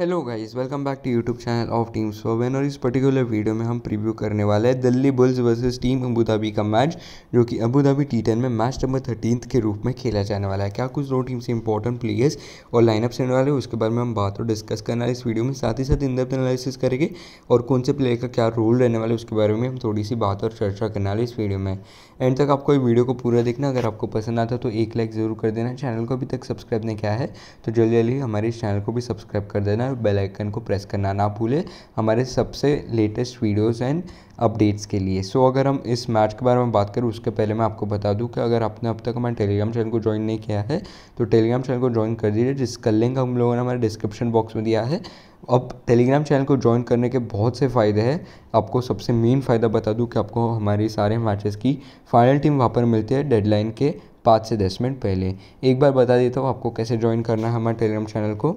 Hello guys welcome back to YouTube channel of team सोवेन और इस पर्टिकुलर वीडियो में हम प्रीव्यू करने वाले हैं Delhi Bulls versus team Abu Dhabi का मैच जो कि अबू धाबी टी टेन में मैच नंबर थर्टीन के रूप में खेला जाने वाला है क्या कुछ दो टीम से इंपॉर्टेंट प्लेयर्स और लाइनअप रहने वाले उसके बारे में हम बात और डिस्कस करने वाले इस वीडियो में साथ ही साथ इन डेप्थ एनालिसिस करेंगे और कौन से प्लेयर का क्या रोल रहने वाला है उसके बारे में हम थोड़ी सी बात और चर्चा करने वाले इस वीडियो में एंड तक आपको वीडियो को पूरा देखना अगर आपको पसंद आता तो एक लाइक ज़रूर कर देना चैनल को अभी तक सब्सक्राइब नहीं किया है तो जल्दी जल्दी हमारे इस चैनल को भी सब्सक्राइब कर देना और बेलाइकन को प्रेस करना ना भूले हमारे सबसे लेटेस्ट वीडियोज़ एंड अपडेट्स के लिए सो so, अगर हम इस मैच के बारे में बात करें उसके पहले मैं आपको बता दूँ कि अगर आपने अब तक हमारे टेलीग्राम चैनल को ज्वाइन नहीं किया है तो टेलीग्राम चैनल को ज्वाइन कर दीजिए जिसका लिंक हम लोगों ने हमारे डिस्क्रिप्शन बॉक्स में दिया है अब टेलीग्राम चैनल को ज्वाइन करने के बहुत से फ़ायदे हैं आपको सबसे मेन फ़ायदा बता दूं कि आपको हमारे सारे मैचेस की फाइनल टीम वहाँ पर मिलती है डेडलाइन के पाँच से दस मिनट पहले एक बार बता देता हूँ आपको कैसे ज्वाइन करना है हमारे टेलीग्राम चैनल को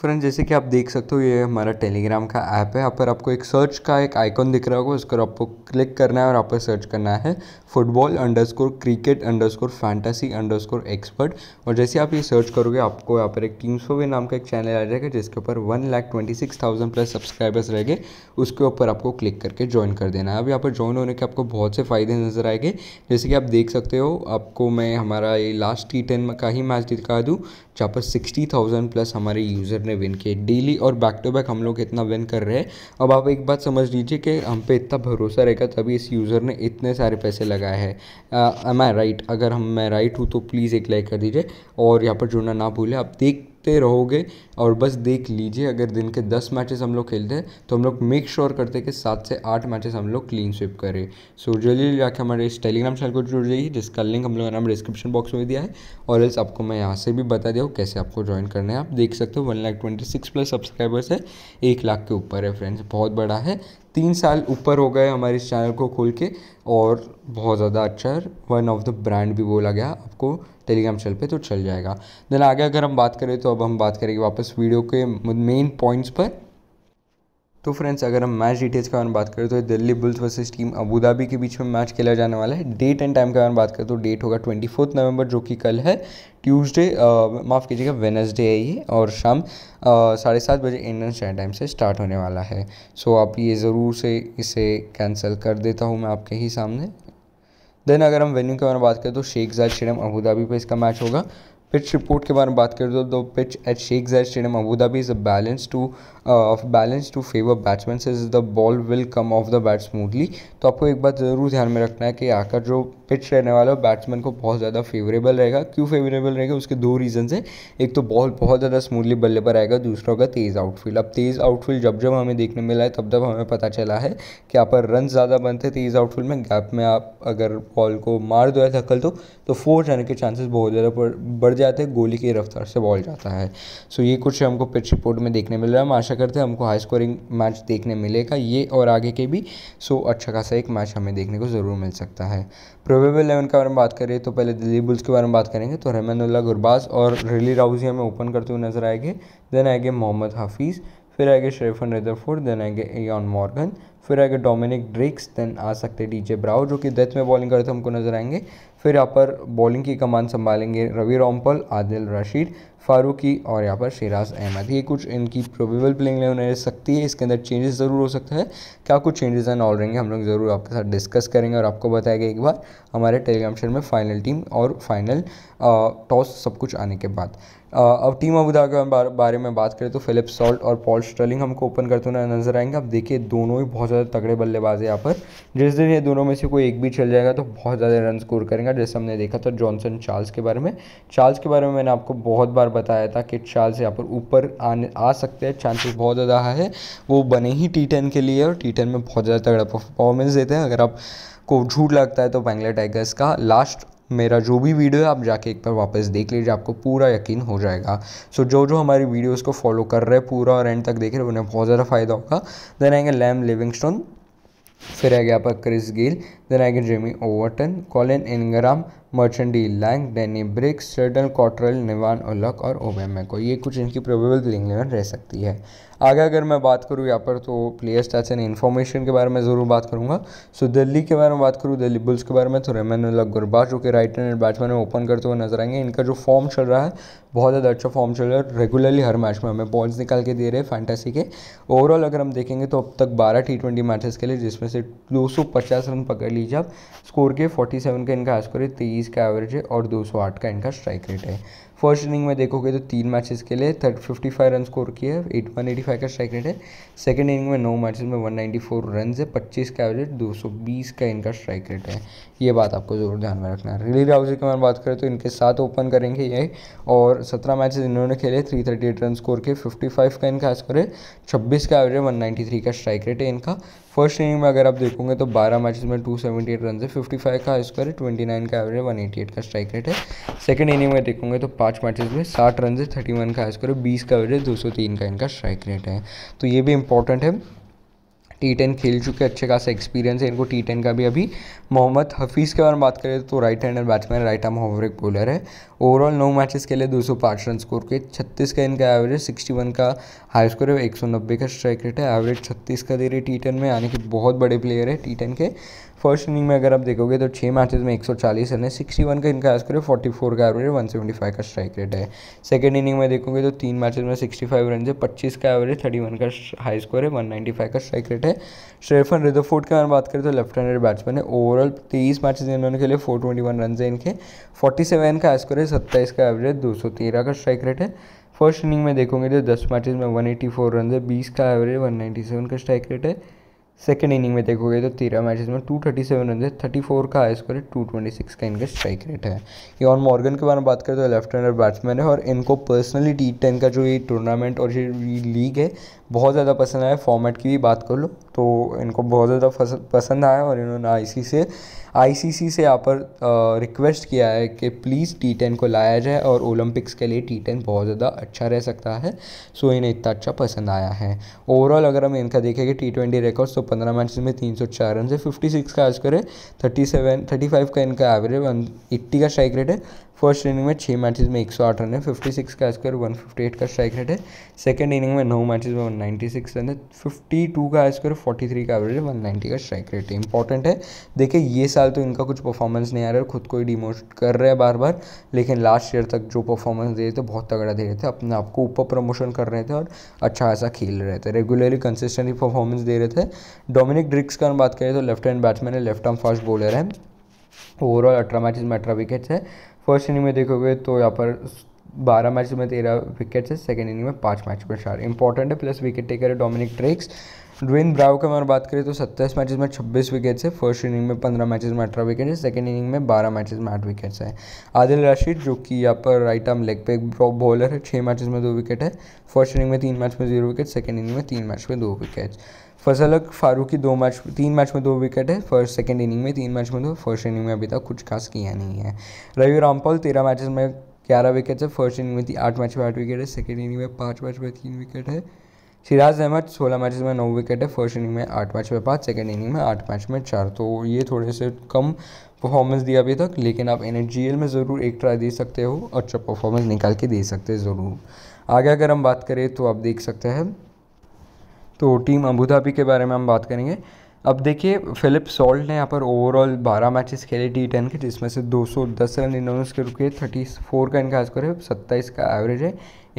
फ्रेंड जैसे कि आप देख सकते हो ये हमारा टेलीग्राम का ऐप है यहाँ पर आपको एक सर्च का एक आइकॉन दिख रहा होगा उस पर आपको क्लिक करना है और आप सर्च करना है football underscore cricket underscore fantasy underscore expert और जैसे आप ये सर्च करोगे आपको यहाँ पर एक टीम वे नाम का एक चैनल आ जाएगा जिसके ऊपर one lakh twenty six thousand plus subscribers रहेंगे उसके ऊपर आपको क्लिक करके ज्वाइन कर देना है अब यहाँ पर ज्वाइन होने के आपको बहुत से फ़ायदे नज़र आएंगे जैसे कि आप देख सकते हो आपको मैं हमारा ये लास्ट टी टेन का ही मैच दिखा दूँ जहाँ पर सिक्सटी थाउजेंड प्लस हमारे यूज़र रन विन किए डेली और बैक टू बैक हम लोग इतना विन कर रहे हैं अब आप एक बात समझ लीजिए कि हम पे इतना भरोसा रहेगा तभी इस यूज़र ने इतने सारे पैसे लगाए हैं मैं राइट अगर हम मैं राइट हूँ तो प्लीज़ एक लाइक कर दीजिए और यहाँ पर जुड़ना ना भूलें आप देख देखते रहोगे और बस देख लीजिए अगर दिन के दस मैचेस हम लोग खेलते हैं तो हम लोग मेक श्योर करते हैं कि सात से आठ मैचेस हम लोग क्लीन स्विप करें सो so, जल्दी जाके हमारे इस टेलीग्राम चैनल को जुड़ जाइए जिसका लिंक हम लोगों ने डिस्क्रिप्शन बॉक्स में दिया है और एल्स आपको मैं यहाँ से भी बता दिया हूँ कैसे आपको ज्वाइन करना है आप देख सकते हो one lakh twenty six plus subscribers है एक लाख के ऊपर है फ्रेंड्स बहुत बड़ा है तीन साल ऊपर हो गए हमारे इस चैनल को खोल के और बहुत ज़्यादा अच्छा है वन ऑफ द ब्रांड भी बोला गया आपको टेलीग्राम चैनल पे तो चल जाएगा देन आगे अगर हम बात करें तो अब हम बात करेंगे वापस वीडियो के मेन पॉइंट्स पर तो फ्रेंड्स अगर हम मैच डिटेल्स के बारे में बात करें तो Delhi Bulls versus Team Abu Dhabi के बीच में मैच खेला जाने वाला है डेट एंड टाइम के बारे में बात करें तो डेट होगा ट्वेंटी फोर्थ नवंबर जो कि कल है ट्यूसडे माफ़ कीजिएगा वेनसडे है ये और शाम साढ़े सात बजे इंडियन स्टैंड टाइम से स्टार्ट होने वाला है सो आप ये ज़रूर से इसे कैंसिल कर देता हूँ मैं आपके ही सामने देन अगर हम वेन्यू के बारे में बात करें तो शेख जाद शेडम अबूधाबी पर इसका मैच होगा पिच रिपोर्ट के बारे में बात करें तो the pitch at Sheikh Zayed stadium Abu is a balance to balance to favour batsman is the ball will come off the bat smoothly तो आपको एक बात ज़रूर ध्यान में रखना है कि आकर जो पिच रहने वाला है बैट्समैन को बहुत ज़्यादा फेवरेबल रहेगा क्यों फेवरेबल रहेगा उसके दो रीजन है एक तो बॉल बहुत ज़्यादा स्मूथली बल्ले पर आएगा दूसरा होगा तेज़ आउटफील्ड अब तेज़ आउटफील्ड जब जब हमें देखने मिला है तब तब हमें पता चला है कि आप पर रन ज़्यादा बनते हैं तेज़ आउटफील्ड में गैप में आप अगर बॉल को मार दो या थकल दो तो फोर जाने के चांसेस बहुत ज़्यादा बढ़ जाते हैं गोली की रफ्तार से बॉल जाता है सो ये कुछ हमको पिच रिपोर्ट में देखने मिल रहा है हम आशा करते हैं हमको हाई स्कोरिंग मैच देखने मिलेगा ये और आगे के भी सो अच्छा खासा एक मैच हमें देखने को ज़रूर मिल सकता है प्रोबेबल इलेवन के बारे में बात करें तो पहले दिल्ली बुल्स के बारे में बात करेंगे तो रहमानुल्ला गुरबाज और रिली राउजी हमें ओपन करते हुए नजर आएंगे देन आएंगे मोहम्मद हाफिज़ फिर आएंगे शरेफन रेदरफोर्ड देन आएंगे एन मॉर्गन फिर आएगा डोमिनिक ड्रिक्स देन आ सकते डीजे ब्राउ जो कि डेथ में बॉलिंग करते हमको नजर आएंगे फिर यहाँ पर बॉलिंग की कमान संभालेंगे रवि रामपल आदिल रशीद फारूकी और यहाँ पर शेराज अहमद ये कुछ इनकी प्रोबेबल प्लेइंग लेवन रह सकती है इसके अंदर चेंजेस ज़रूर हो सकता है क्या कुछ चेंजेस एंड ऑल रहेंगे हम लोग ज़रूर आपके साथ डिस्कस करेंगे और आपको बताएगा एक बार हमारे टेलीग्राम शेयर में फाइनल टीम और फाइनल टॉस सब कुछ आने के बाद अब टीम ऑफ उदाह बारे में बात करें तो फिलिप सॉल्ट और पॉल स्टर्लिंग हमको ओपन करते हुए नजर आएंगे अब देखिए दोनों ही बहुत ज़्यादा तगड़े बल्लेबाज है यहाँ पर जिस दिन ये दोनों में से कोई एक भी चल जाएगा तो बहुत ज़्यादा रन स्कोर करेंगे जैसे हमने देखा था जॉनसन चार्ल्स के बारे में चार्ल्स के बारे में मैंने आपको बहुत बार बताया था कि चार्ल्स यहाँ पर ऊपर आने आ सकते हैं चांसेस बहुत ज़्यादा है वो बने ही टी टेन के लिए और टी टेन में बहुत ज़्यादा तगड़ा परफॉर्मेंस देते हैं अगर आप को झूठ लगता है तो बैंगला टाइगर्स का लास्ट मेरा जो भी वीडियो है आप जाके एक बार वापस देख लीजिए आपको पूरा यकीन हो जाएगा सो so, जो जो हमारी वीडियोस को फॉलो कर रहे हैं पूरा और एंड तक देख रहे हैं उन्हें बहुत ज़्यादा फ़ायदा होगा देन आएंगे लैम लिविंगस्टोन फिर आ गया आपका Chris Gayle Then I get Jamie Overton, Colin Ingram, Merchant D. Lang, Danny Briggs, Sheldon Cottrell, निवान उलक और ओबेमेको ये कुछ इनकी प्रोबेबल प्लेइंग इलेवन रह सकती है आगे अगर मैं बात करूँ यहाँ पर तो प्लेयर्स स्टैट्स एंड इन्फॉर्मेशन के बारे में ज़रूर बात करूँगा सो दिल्ली के बारे में बात करूँ दिल्ली बुल्स के बारे में तो रेमन उल्लक गुरबा जो कि राइट हैंड बैट्समैन में ओपन करते हुए नजर आएंगे इनका जो फॉर्म चल रहा है बहुत ज़्यादा अच्छा फॉर्म चल रहा है रेगुलरली हर मैच में हमें बॉल्स निकाल के दे रहे हैं फैंटेसी के ओवरऑल अगर हम देखेंगे तो अब तक बारह टी ट्वेंटी मैचेस के लिए जिसमें से दो सौ पचास रन पकड़ पहली आप स्कोर के 47 का इनका स्कोर है तेईस का एवरेज है और 208 का इनका स्ट्राइक रेट है फर्स्ट इनिंग में देखोगे तो तीन मैचेस के लिए thirty fifty five run score किए एट वन एटी फाइव का स्ट्राइक रेट है सेकेंड इनिंग में नौ मैचेस में वन नाइन्टी फोर रन है पच्चीस का एवरेज दो सौ बीस का इनका स्ट्राइक रेट है ये बात आपको ज़रूर ध्यान में रखना है रिली राउजर की मैं बात करें तो इनके साथ ओपन करेंगे ये और सत्रह मैचेस इन्होंने खेले three thirty eight run score किए फिफ्टी फाइव का इनका स्कोर है छब्बीस का एवरेज वन नाइन्टी थ्री का स्ट्राइक रेट है इनका फर्स्ट इनिंग में अगर आप देखोगे तो बारह मैचेस में टू सेवेंटी एट रन है फिफ्टी फाइव का स्कोर है नाइन का एवरेज वन एटी एट का स्ट्राइक रेट है सेकेंड इनिंग में देखोगे तो पाँच पाँच मैचेस में साठ रन से थर्टी वन का स्कोर है बीस का एवरेज दो सौ तीन का इनका स्ट्राइक रेट है तो ये भी इंपॉर्टेंट है टी टेन खेल चुके अच्छे खासा एक्सपीरियंस है इनको टी टेन का भी अभी मोहम्मद हफीज़ के बारे में बात करें तो right hander batsman right arm होवरिक बॉलर है ओवरऑल नौ मैचेस के लिए दो रन स्कोर किए छत्तीस का इनका एवरेज सिक्सटी वन का हाई स्कोर है एक सौ नब्बे का स्ट्राइक रेट है एवरेज छत्तीस का दे रही टी टेन में यानी कि बहुत बड़े प्लेयर है टी टेन के फर्स्ट इनिंग में अगर आप देखोगे तो छः मैचेस में एक सौ चालीस रन है सिक्सटी वन का इनका हाई स्कोर है फोर्टी फोर का एवरेज वन सेवेंटी फाइव का स्ट्राइक रेट है सेकंड इनिंग में देखोगे तो तीन मैचेज में सिक्सटी फाइव रन है पच्चीस का एवरेज थर्टी वन का हाई स्कोर है वन फाइव का स्ट्राइक रेट है श्रेफन रिदोफोर्ड की अगर बात करें तो लेफ्ट हैंडेड बैट्समैन है ओवरऑल तेईस मैचेज इन्होंने खेले फोर ट्वेंटी वन रन है इनके फोर्टी सेवन का हाई स्कोर है सत्ताईस का एवरेज दो सौ तेरह का स्ट्राइक रेट है फर्स्ट इनिंग में देखोगे तो दस मैचेस में वन एटी फोर रन है बीस का एवरेज वन नाइन्टी सेवन का स्ट्राइक रेट है सेकेंड इनिंग में देखोगे तो तेरह मैचेज में टू थर्टी सेवन रन है थर्टी फोर का हाई स्कोर है टू ट्वेंटी सिक्स का इनका स्ट्राइक रेट है यॉन मॉर्गन के बारे में बात करें तो लेफ्ट हैंडर बैट्समैन है और इनको पर्सनली टी टेन का जो ये टूर्नामेंट और ये लीग है बहुत ज़्यादा पसंद आया फॉर्मेट की भी बात कर लो तो इनको बहुत ज़्यादा पसंद आया और इन्होंने आईसी से आईसीसी से यहाँ पर रिक्वेस्ट किया है कि प्लीज़ टी टेन को लाया जाए और ओलंपिक्स के लिए टी टेन बहुत ज़्यादा अच्छा रह सकता है सो इन्हें इतना अच्छा पसंद आया है ओवरऑल अगर हम इनका देखेंगे टी ट्वेंटी रिकॉर्ड्स तो पंद्रह मैच में तीन सौ चार रन से फिफ्टी सिक्स का आज करें थर्टी सेवन थर्टी फाइव का इनका एवरेज एट्टी का स्ट्राइक रेट है फर्स्ट इनिंग में छः मैचेस में एक सौ आठ रन है फिफ्टी सिक्स का स्कोर वन फिफ्टी एट का स्ट्राइक रेट है सेकेंड इनिंग में नौ मैचेस में वन नाइन्टी सिक्स रन है फिफ्टी टू का स्कोर फोर्टी थ्री का एवरेज है वन नाइन्टी का स्ट्राइक रेट है इंपॉर्टेंट है देखिए ये साल तो इनका कुछ परफॉर्मेंस नहीं आ रहा है खुद को ही डिमोट कर रहे हैं बार बार लेकिन लास्ट ईयर तक जो परफॉर्मेंस दे रहे थे बहुत तगड़ा दे रहे थे अपने आप को ऊपर प्रमोशन कर रहे थे और अच्छा खासा खेल रहे थे रेगुलरली कंसिस्टेंटली परफॉर्मेंस दे रहे थे डोमिनिक ड्रिक्स का हम बात करें तो लेफ्ट हैंड बैट्समैन है लेफ्ट आर्म फास्ट बॉलर है ओवरऑल अठारह मैचेस में अठारह विकेट्स है फर्स्ट इनिंग में देखोगे तो यहाँ पर बारह मैच में तेरह विकेट है सेकेंड इनिंग में पाँच मैच पर चार इंपॉर्टेंट है प्लस विकेट टेकर है डोमिनिक ट्रिक्स ड्वेन ब्राव के अगर बात करें तो सत्ताईस मैचेस में छब्बीस विकेट्स है फर्स्ट इनिंग में पंद्रह मैचेस में अठारह विकेट है सेकेंड इनिंग में बारह मैचेस में आठ विकेट्स हैं आदिल राशिद जो कि यहाँ पर राइट आर्म लेग पे बॉलर है छः मैचेस में दो विकेट है फर्स्ट इनिंग में तीन मैच में जीरो विकेट सेकेंड इनिंग में तीन मैच में दो विकेट्स फसलक फारूक की दो मैच तीन मैच में दो विकेट है फर्स्ट सेकेंड इनिंग में तीन मैच में दो तो फर्स्ट इनिंग में अभी तक कुछ खास किया नहीं है रवि रामपाल तेरह मैचेस में ग्यारह विकेट है फर्स्ट इनिंग में आठ मैच में आठ विकेट है सेकेंड इनिंग में पाँच मैच में तीन विकेट है सिराज अहमद सोलह मैचेस में नौ विकेट है फर्स्ट इनिंग में आठ मैच में पाँच सेकेंड इनिंग में आठ मैच में चार तो ये थोड़े से कम परफॉर्मेंस दिया अभी तक लेकिन आप एन में ज़रूर एक ट्राई दे सकते हो अच्छा परफॉर्मेंस निकाल के दे सकते ज़रूर आगे अगर हम बात करें तो आप देख सकते हैं तो टीम अबूधाबी के बारे में हम बात करेंगे अब देखिए फिलिप सॉल्ट ने यहाँ पर ओवरऑल 12 मैचेस खेले टी टेन के जिसमें से 210 रन इन्होंने स्कोर रुके 34 का इनका स्कोर है सत्ताईस का एवरेज है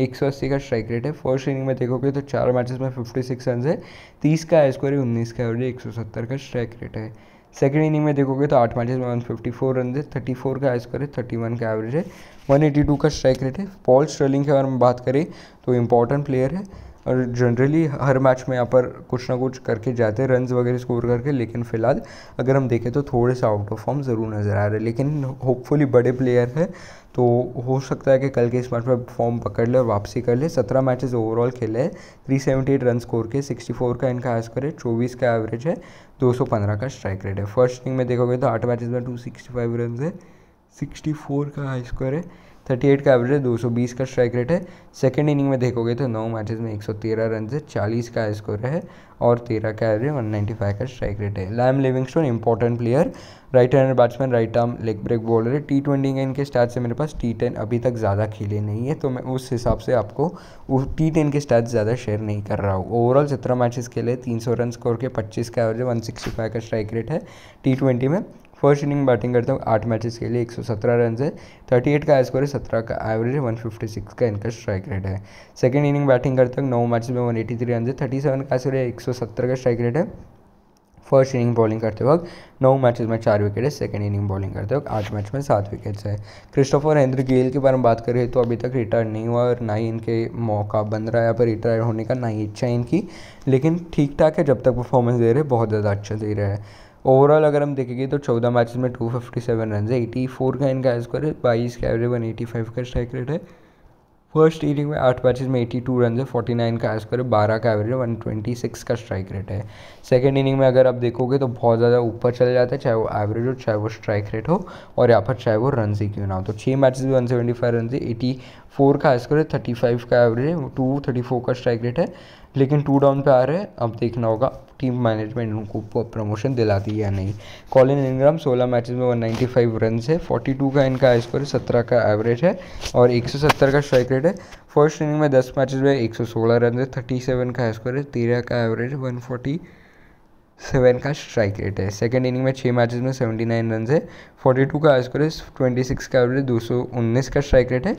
180 का स्ट्राइक रेट है फर्स्ट इनिंग में देखोगे तो चार मैचेस में 56 रन है 30 का स्कोर है 19 का एवरेज एक का स्ट्राइक रेट है सेकेंड इनिंग में देखोगे तो आठ मैचेस में वन फिफ्टी फोर रन है थर्टी फोर का स्कोर है थर्टी वन का एवरेज है वन एटी टू का स्ट्राइक रेट है पॉल स्ट्रेलिंग के बारे में बात करें तो इंपॉर्टेंट प्लेयर है और जनरली हर मैच में यहाँ पर कुछ ना कुछ करके जाते हैं रन्स वगैरह स्कोर करके लेकिन फ़िलहाल अगर हम देखें तो थोड़े से आउट ऑफ फॉर्म ज़रूर नज़र आ रहे हैं लेकिन होपफुली बड़े प्लेयर हैं तो हो सकता है कि कल के इस मैच में फॉर्म पकड़ ले और वापसी कर ले सत्रह मैचेस ओवरऑल खेले हैं three seventy eight run score के सिक्सटी फोर का इनका स्कोर है चौबीस का एवरेज है दो सौ पंद्रह का स्ट्राइक रेट है फर्स्ट इनिंग में देखोगे तो आठ मैचेस में टू सिक्सटी फाइव रन है सिक्सटी फोर का हाई स्कोर है थर्टी एट का एवरेज दो सौ बीस का स्ट्राइक रेट है सेकेंड इनिंग में देखोगे तो नौ मैचेस में एक सौ तेरह रन से चालीस का हाई स्कोर है और तेरह का एवरेज वन नाइन्टी फाइव का स्ट्राइक रेट है Liam Livingstone important player right hand batsman right arm leg break bowler है टी ट्वेंटी के इनके स्टैच से मेरे पास टी टेन अभी तक ज़्यादा खेले नहीं है तो मैं उस हिसाब से आपको उस टी टेन के स्टैच ज़्यादा शेयर नहीं कर रहा हूँ ओवरऑल सत्रह मैचेस खेले तीन सौ रन स्कोर के पच्चीस का एवरेज वन सिक्सटी फाइव का स्ट्राइक रेट है टी ट्वेंटी में फर्स्ट इनिंग बैटिंग करते हैं आठ मैचेस के लिए 117 रन है थर्टी एट का स्कोर है सत्रह का एवरेज फिफ्टी 156 का इनका स्ट्राइक रेट है सेकंड इनिंग बैटिंग करते हैं नौ मैचेस में 183 रन है थर्टी सेवन का स्कोर है 170 का स्ट्राइक रेट है फर्स्ट इनिंग बॉलिंग करते वक्त नौ मैचेस में चार विकेट है सेकंड इनिंग बॉलिंग करते वक्त आठ मैच में सात विकेट्स है क्रिस्टोफर हेंद्र गेल के बारे में बात करें तो अभी तक रिटायर नहीं हुआ और ना ही इनके मौका बन रहा है या फिर रिटायर होने का ना ही इच्छा है इनकी लेकिन ठीक ठाक है जब तक परफॉर्मेंस दे रहे बहुत ज़्यादा अच्छा दे रहे हैं ओवरऑल अगर हम देखेंगे तो चौदह मैचेस में टू फिफ्टी सेवन रन है एटी फोर का इनका स्कोर है बाईस का एवरेज वन एटी फाइव का स्ट्राइक रेट है फर्स्ट इनिंग में आठ मैचेस में एटी टू रन है फोर्टी नाइन का स्कोर है बारह का एवरेज वन ट्वेंटी सिक्स का स्ट्राइक रेट है सेकेंड इनिंग में अगर आप देखोगे तो बहुत ज़्यादा ऊपर चले जाता है चाहे वो एवरेज हो चाहे वो स्ट्राइक रेट हो और यहाँ पर चाहे वो रन से क्यों ना हो तो छः मैचेस में वन सेवेंटी फाइव रन से एटी फोर का स्कोर है थर्टी फाइव का एवरेज है टू थर्टी फोर का स्ट्राइक रेट है लेकिन टू डाउन पे आ रहे हैं अब देखना होगा टीम मैनेजमेंट उनको प्रमोशन दिलाती है या नहीं कॉलिन इनग्राम सोलह मैचेस में वन नाइन्टी फाइव रन है फोर्टी टू का इनका स्कोर है सत्रह का एवरेज है और एक सौ सत्तर का स्ट्राइक रेट है फर्स्ट इनिंग में दस मैचेज में एक सौ सोलह रन है थर्टी सेवन का स्कोर है तेरह का एवरेज वन फोर्टी सेवन का स्ट्राइक रेट है सेकेंड इनिंग में छः मैचेस में सेवेंटी नाइन रन है फोर्टी टू का आस्कोर है ट्वेंटी सिक्स का एवरेज दो सौ उन्नीस का स्ट्राइक रेट है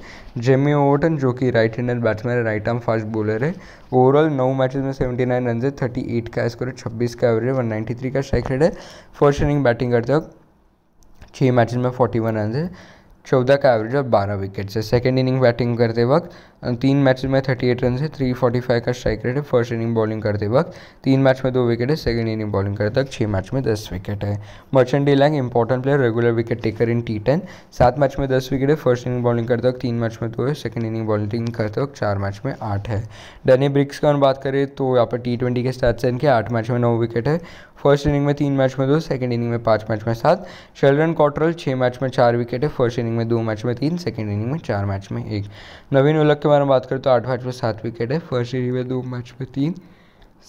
जेमी ओवर्टन जो कि राइट हैंडर बैट्समैन है राइट आर्म फास्ट बॉलर है ओवरऑल नौ मैचेस में सेवेंटी नाइन रन है थर्टी एट का स्कोर है छब्बीस का एवरेज वन नाइन्टी थ्री का स्ट्राइक रेट है फर्स्ट इनिंग बैटिंग करते वक्त छः मैचेज में फोर्टी वन रन है चौदह का एवरेज और बारह विकेट्स है सेकेंड इनिंग बैटिंग करते वक्त तीन मैच में थर्टी एट रन है थ्री फोर्टी फाइव का स्ट्राइक रेट है फर्स्ट इनिंग बॉलिंग करते वक्त तीन मैच में दो विकेट है सेकंड इनिंग बॉलिंग करते वक्त छः मैच में दस विकेट है Merchant de Lange important player regular wicket taker in T ten सात मैच में दस विकेट है फर्स्ट इनिंग बॉलिंग करते वक्त तीन मैच में दो है सेकंड इनिंग बॉलिंग करते वक्त चार मैच में आठ है डनी ब्रिक्स का बात करें तो यहाँ पर टी ट्वेंटी के स्टार्ट से इनके आठ मैच में नौ विकेट है फर्स्ट इनिंग में तीन मैच में दो सेकंड इनिंग में पाँच मैच में सात शेलरन कॉटरल छः मैच में चार विकेट है फर्स्ट इनिंग में दो मैच में तीन सेकंड इनिंग में चार मैच में एक नवीन उलक के अगर में बात करें तो आठ मैच में सात विकेट है फर्स्ट इनिंग में दो मैच में तीन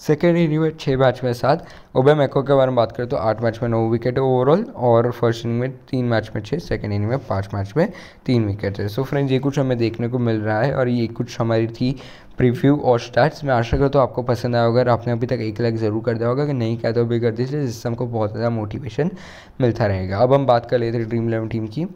सेकेंड इनिंग में छः मैच में सात ओबे मैको के बारे में बात करें तो आठ मैच में नौ विकेट है ओवरऑल और फर्स्ट इनिंग में तीन मैच में छः सेकेंड इनिंग में पाँच मैच में तीन विकेट है सो फ्रेंड्स ये कुछ हमें देखने को मिल रहा है और ये कुछ हमारी थी प्रीव्यू और स्टार्ट्स मैं आशा करता तो आपको पसंद आया होगा आपने अभी तक एक लाइक ज़रूर कर दिया होगा अगर नहीं किया तो भी कर दीजिए जिससे हमको बहुत ज़्यादा मोटिवेशन मिलता रहेगा अब हम बात कर लेते हैं ड्रीम इलेवन टीम की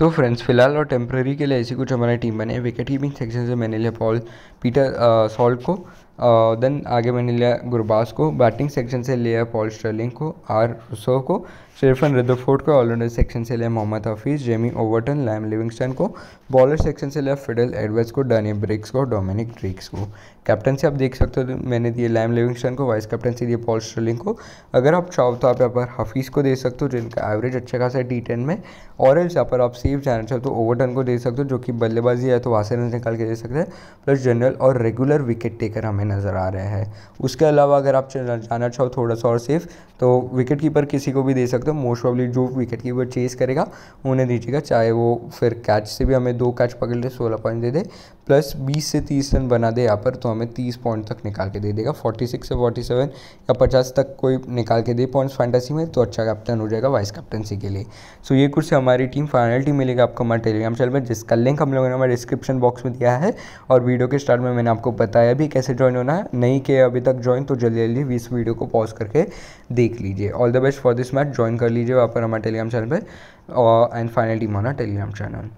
तो फ्रेंड्स फिलहाल और टेम्प्रेरी के लिए ऐसी कुछ हमारी टीम बने विकेट कीपिंग सेक्शन से मैंने लिया पॉल पीटर सॉल्ट को देन uh, आगे मैंने लिया गुरबास को बैटिंग सेक्शन से लिया पॉल स्टर्लिंग को आर रुसो को शेरफन रिदोफोर्ड को ऑलराउंडर सेक्शन से लिया Mohammad Hafeez Jamie Overton Liam Livingstone को बॉलर सेक्शन से लिया फिडल एडवर्ड्स को डैनी ब्रिक्स को डोमिनिक ड्रिक्स को कैप्टन से आप देख सकते हो मैंने दिए लैम लिविंगस्टन को वाइस कैप्टन से दिए पॉल स्टर्लिंग को अगर आप चाहो तो आप यहाँ पर हफीज़ को दे सकते हो जिनका एवरेज अच्छा खासा है टी टेन में और एल्स यहाँ पर आप सेफ जाना चाहते हो तो ओवरटन को दे सकते हो जो कि बल्लेबाजी है तो वहाँ से निकाल के दे सकते हैं प्लस जनरल और रेगुलर विकेट टेकर हमें नज़र आ रहे हैं उसके अलावा अगर आप जाना चाहो थोड़ा सा और सेफ तो विकेट कीपर किसी को भी दे सकते हो मोस्ट ऑफली जो विकेट कीपर चेस करेगा उन्हें दीजिएगा चाहे वो फिर कैच से भी हमें दो कैच पकड़ ले सोलह पॉइंट दे दे प्लस 20 से 30 रन बना दे यहाँ पर तो हमें 30 पॉइंट तक निकाल के दे देगा 46 से 47 या 50 तक कोई निकाल के दे पॉइंट्स फैंटेसी में तो अच्छा कैप्टन हो जाएगा वाइस कैप्टनसी के लिए सो ये कुछ हमारी टीम फाइनल टीम मिलेगा आपको हमारे टेलीग्राम चैनल में जिसका लिंक हम लोगों ने हमारे डिस्क्रिप्शन बॉक्स में दिया है और वीडियो के स्टार्ट में मैंने आपको बताया भी कैसे ज्वाइन होना है नहीं किया अभी तक ज्वाइन तो जल्दी जल्दी इस वीडियो को पॉज करके देख लीजिए all the best for this match join कर लीजिए वहाँ पर हमारे टेलीग्राम चैनल पर एंड फाइनल टीम होना टेलीग्राम चैनल